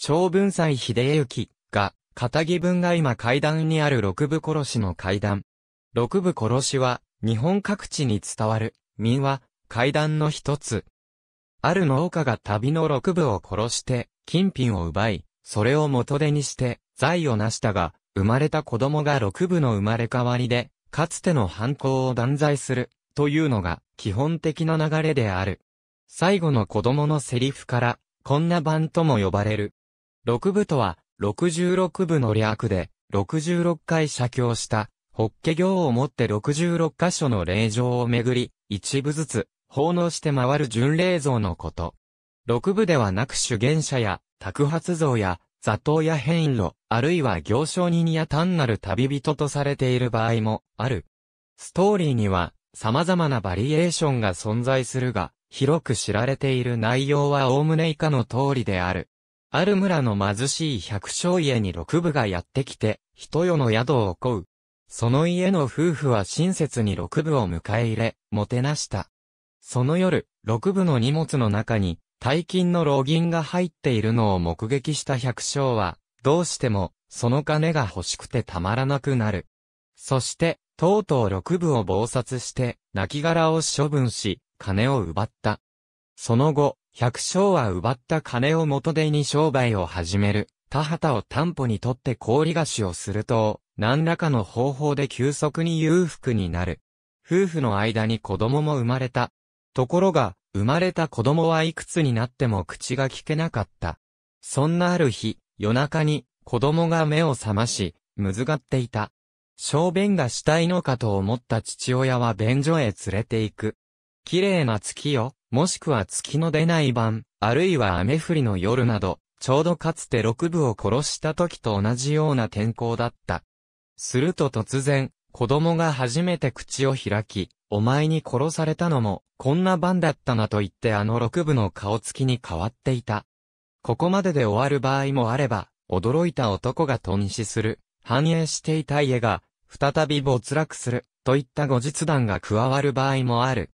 長文斎秀行が、片木文が今階段にある六部殺しの階段。六部殺しは、日本各地に伝わる、民話、階段の一つ。ある農家が旅の六部を殺して、金品を奪い、それを元手にして、財を成したが、生まれた子供が六部の生まれ変わりで、かつての犯行を断罪する、というのが、基本的な流れである。最後の子供のセリフから、こんな版とも呼ばれる、六部とは、66部の略で、66回写経した、法華経をもって66箇所の霊場をめぐり、一部ずつ、奉納して回る巡礼像のこと。六部ではなく修験者や、托鉢像や、座頭や変異路、あるいは行商人や単なる旅人とされている場合も、ある。ストーリーには、様々なバリエーションが存在するが、広く知られている内容は概ね以下の通りである。ある村の貧しい百姓家に六部がやってきて、人よの宿を請う。その家の夫婦は親切に六部を迎え入れ、もてなした。その夜、六部の荷物の中に、大金の老銀が入っているのを目撃した百姓は、どうしても、その金が欲しくてたまらなくなる。そして、とうとう六部を謀殺して、亡骸を処分し、金を奪った。その後、百姓は奪った金を元手に商売を始める。田畑を担保にとって氷菓子をすると、何らかの方法で急速に裕福になる。夫婦の間に子供も生まれた。ところが、生まれた子供はいくつになっても口が聞けなかった。そんなある日、夜中に、子供が目を覚まし、むずがっていた。小便がしたいのかと思った父親は便所へ連れて行く。綺麗な月よ、もしくは月の出ない晩、あるいは雨降りの夜など、ちょうどかつて六部を殺した時と同じような天候だった。すると突然、子供が初めて口を開き、お前に殺されたのも、こんな晩だったなと言ってあの六部の顔つきに変わっていた。ここまでで終わる場合もあれば、驚いた男が頓死する、繁栄していた家が、再び没落する、といった後日談が加わる場合もある。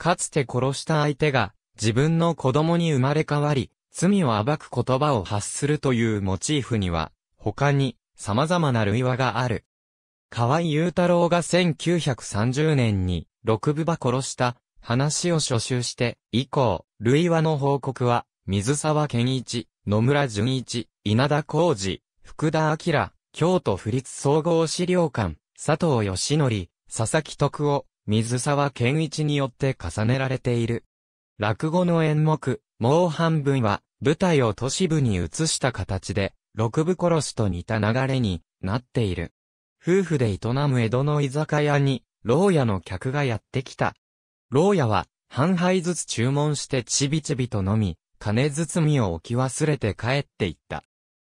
かつて殺した相手が、自分の子供に生まれ変わり、罪を暴く言葉を発するというモチーフには、他に、様々な類話がある。河合雄太郎が1930年に、六部ば殺した、話を所集して、以降、類話の報告は、水沢健一、野村淳一、稲田浩二、福田明、京都府立総合資料館、佐藤義則、佐々木徳夫、水沢健一によって重ねられている。落語の演目、もう半分は、舞台を都市部に移した形で、六部殺しと似た流れになっている。夫婦で営む江戸の居酒屋に、牢屋の客がやってきた。牢屋は、半杯ずつ注文してちびちびと飲み、金包みを置き忘れて帰っていった。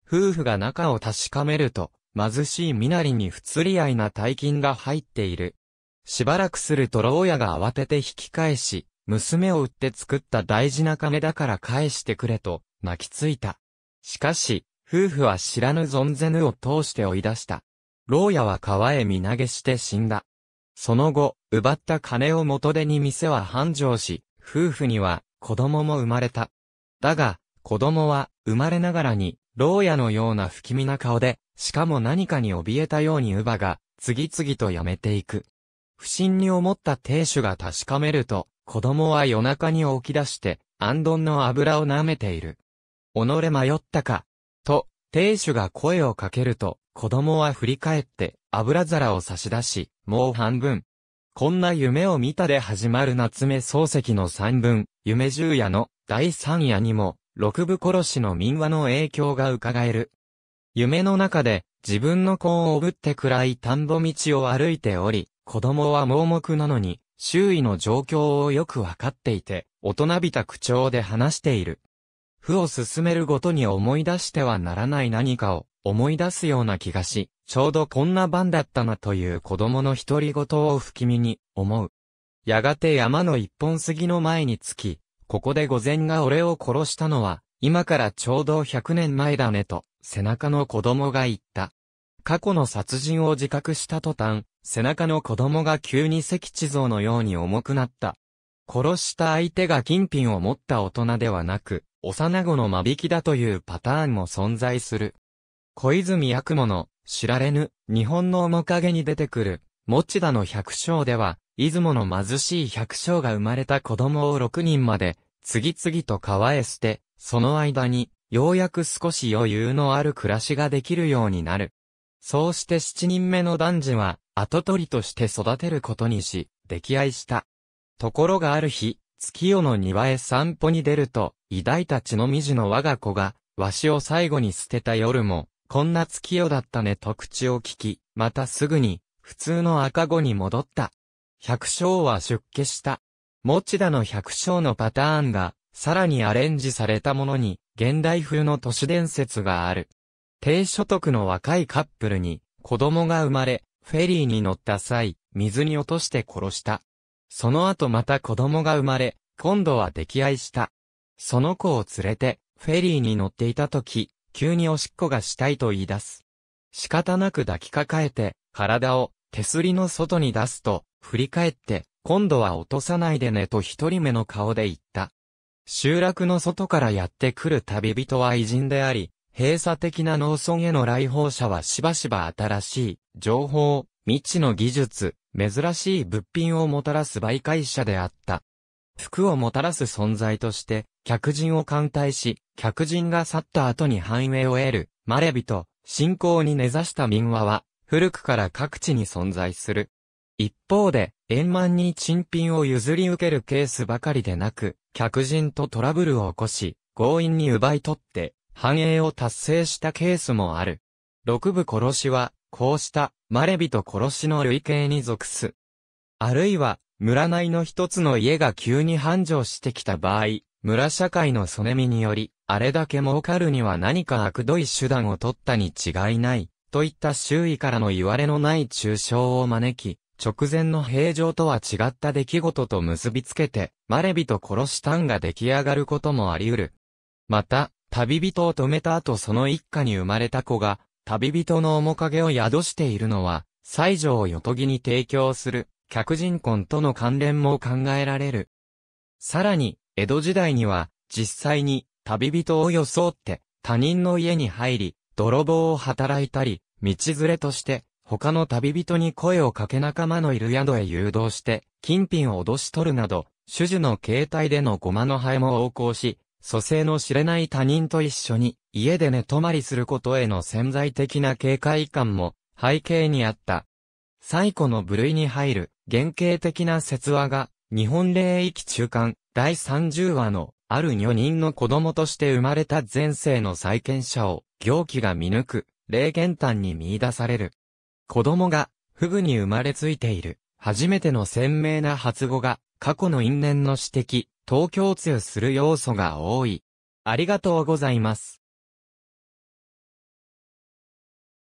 夫婦が中を確かめると、貧しい身なりに不釣り合いな大金が入っている。しばらくすると牢屋が慌てて引き返し、娘を売って作った大事な金だから返してくれと、泣きついた。しかし、夫婦は知らぬ存ぜぬを通して追い出した。牢屋は川へ身投げして死んだ。その後、奪った金を元手に店は繁盛し、夫婦には子供も生まれた。だが、子供は生まれながらに、牢屋のような不気味な顔で、しかも何かに怯えたように乳母が、次々とやめていく。不審に思った亭主が確かめると、子供は夜中に起き出して、安頓の油を舐めている。己迷ったか。と、亭主が声をかけると、子供は振り返って、油皿を差し出し、もう半分。こんな夢を見たで始まる夏目漱石の三文、夢十夜の第三夜にも、六部殺しの民話の影響が伺える。夢の中で、自分の子をぶって暗い田んぼ道を歩いており、子供は盲目なのに、周囲の状況をよくわかっていて、大人びた口調で話している。負を進めるごとに思い出してはならない何かを思い出すような気がし、ちょうどこんな番だったなという子供の独り言を不気味に思う。やがて山の一本杉の前に着き、ここで御前が俺を殺したのは、今からちょうど100年前だねと、背中の子供が言った。過去の殺人を自覚した途端、背中の子供が急に石地像のように重くなった。殺した相手が金品を持った大人ではなく、幼子の間引きだというパターンも存在する。小泉役者、の、知られぬ、日本の面影に出てくる、持田の百姓では、出雲の貧しい百姓が生まれた子供を6人まで、次々と川へ捨て、その間に、ようやく少し余裕のある暮らしができるようになる。そうして7人目の男児は、跡取りとして育てることにし、溺愛した。ところがある日、月夜の庭へ散歩に出ると、偉大たちのみじの我が子が、わしを最後に捨てた夜も、こんな月夜だったねと口を聞き、またすぐに、普通の赤子に戻った。百姓は出家した。持田の百姓のパターンが、さらにアレンジされたものに、現代風の都市伝説がある。低所得の若いカップルに、子供が生まれ、フェリーに乗った際、水に落として殺した。その後また子供が生まれ、今度は溺愛した。その子を連れて、フェリーに乗っていた時、急におしっこがしたいと言い出す。仕方なく抱きかかえて、体を手すりの外に出すと、振り返って、今度は落とさないでねと一人目の顔で言った。集落の外からやってくる旅人は偉人であり、閉鎖的な農村への来訪者はしばしば新しい情報、未知の技術、珍しい物品をもたらす媒介者であった。服をもたらす存在として、客人を歓待し、客人が去った後に繁栄を得る、マレビと、信仰に根ざした民話は、古くから各地に存在する。一方で、円満に珍品を譲り受けるケースばかりでなく、客人とトラブルを起こし、強引に奪い取って、繁栄を達成したケースもある。六部殺しは、こうした、マレビと殺しの類型に属す。あるいは、村内の一つの家が急に繁盛してきた場合、村社会のそねみにより、あれだけ儲かるには何か悪どい手段を取ったに違いない、といった周囲からの言われのない中傷を招き、直前の平常とは違った出来事と結びつけて、マレビと殺し単が出来上がることもあり得る。また、旅人を止めた後その一家に生まれた子が、旅人の面影を宿しているのは、西条よとぎに提供する、客人婚との関連も考えられる。さらに、江戸時代には、実際に、旅人を装って、他人の家に入り、泥棒を働いたり、道連れとして、他の旅人に声をかけ仲間のいる宿へ誘導して、金品を脅し取るなど、主樹の携帯でのゴマの灰も横行し、蘇生の知れない他人と一緒に家で寝泊まりすることへの潜在的な警戒感も背景にあった。最古の部類に入る原型的な説話が日本霊域中間第30話のある女人の子供として生まれた前世の再建者を行基が見抜く霊玄端に見出される。子供がフグに生まれついている初めての鮮明な発語が過去の因縁の指摘、東京通する要素が多い。ありがとうございます。